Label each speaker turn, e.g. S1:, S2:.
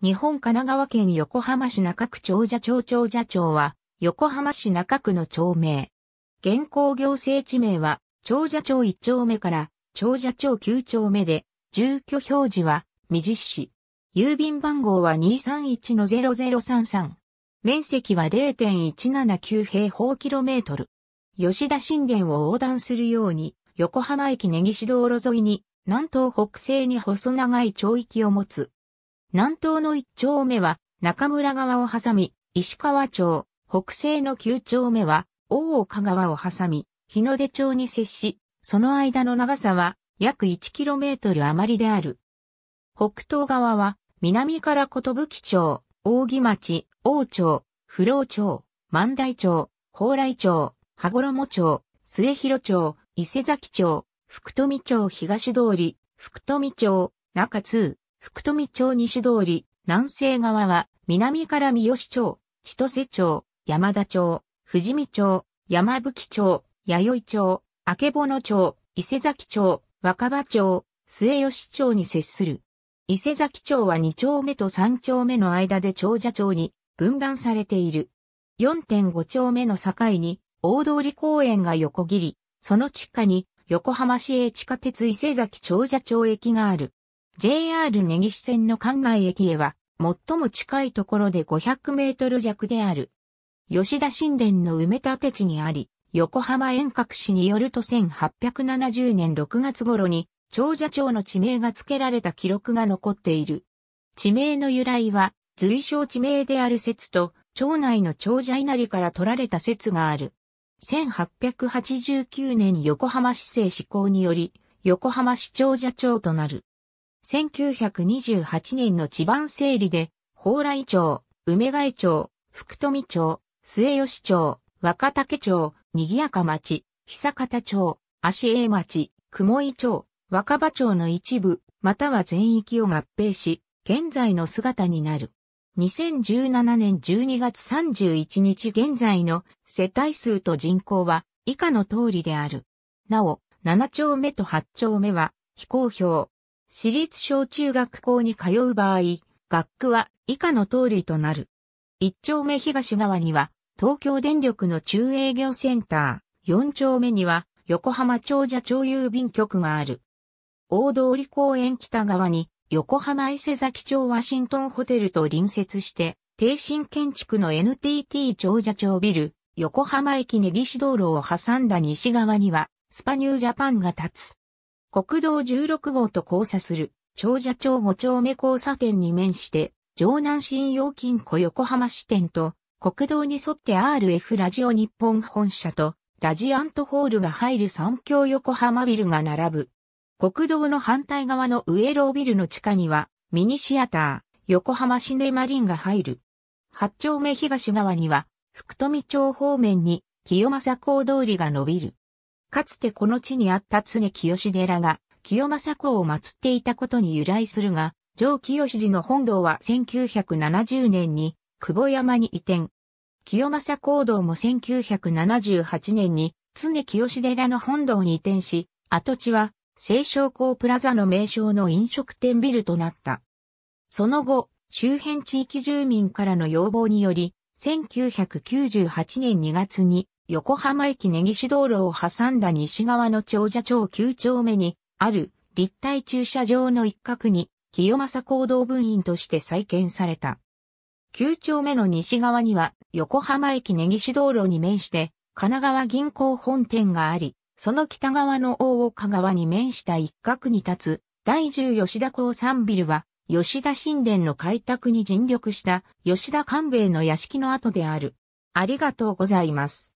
S1: 日本神奈川県横浜市中区長者町長者町は、横浜市中区の町名。現行行政地名は、長者町1丁目から、長者町9丁目で、住居表示は、未実施。郵便番号は231-0033。面積は0.179平方キロメートル。吉田信玄を横断するように、横浜駅根岸道路沿いに、南東北西に細長い町域を持つ。南東の1丁目は中村川を挟み、石川町、北西の9丁目は大岡川を挟み、日の出町に接し、その間の長さは約 1km 余りである。北東側は南から小とぶき町、扇町、王町、不老町、万代町、蓬莱町、羽衣町、末広町、伊勢崎町、福富町東通り、福富町、中通、福富町西通り、南西側は、南から三好町、千歳町、山田町、富士見町、山吹町、弥生町、明の町、伊勢崎町、若葉町、末吉町に接する。伊勢崎町は2丁目と3丁目の間で長者町に分断されている。4.5丁目の境に大通公園が横切り、その地下に横浜市営地下鉄伊勢崎長者町駅がある。JR 根岸線の関内駅へは、最も近いところで500メートル弱である。吉田神殿の埋め立て地にあり、横浜遠隔市によると1870年6月頃に、長者町の地名が付けられた記録が残っている。地名の由来は、随称地名である説と、町内の長者稲荷から取られた説がある。1889年横浜市政施行により、横浜市長者町となる。1928年の地盤整理で、蓬莱町、梅貝町、福富町、末吉町、若竹町、賑やか町、久方町、足江町、雲井町、若葉町の一部、または全域を合併し、現在の姿になる。2017年12月31日現在の世帯数と人口は以下の通りである。なお、7丁目と8丁目は非公表、私立小中学校に通う場合、学区は以下の通りとなる。一丁目東側には、東京電力の中営業センター、四丁目には、横浜長者町郵便局がある。大通公園北側に、横浜伊勢崎町ワシントンホテルと隣接して、低新建築の NTT 長者町ビル、横浜駅根岸道路を挟んだ西側には、スパニュージャパンが立つ。国道16号と交差する、長者町5丁目交差点に面して、城南信用金庫横浜支店と、国道に沿って RF ラジオ日本本社と、ラジアントホールが入る三峡横浜ビルが並ぶ。国道の反対側のウエロービルの地下には、ミニシアター、横浜シネマリンが入る。八丁目東側には、福富町方面に、清正公通りが伸びる。かつてこの地にあった常清寺が、清正公を祀っていたことに由来するが、上清寺の本堂は1970年に、久保山に移転。清正公堂も1978年に、常清寺の本堂に移転し、跡地は、清少公プラザの名称の飲食店ビルとなった。その後、周辺地域住民からの要望により、1998年2月に横浜駅根岸道路を挟んだ西側の長者町9丁目にある立体駐車場の一角に清正行動分院として再建された。9丁目の西側には横浜駅根岸道路に面して神奈川銀行本店があり、その北側の大岡川に面した一角に立つ第10吉田港三ビルは吉田神殿の開拓に尽力した吉田官兵衛の屋敷の跡である。ありがとうございます。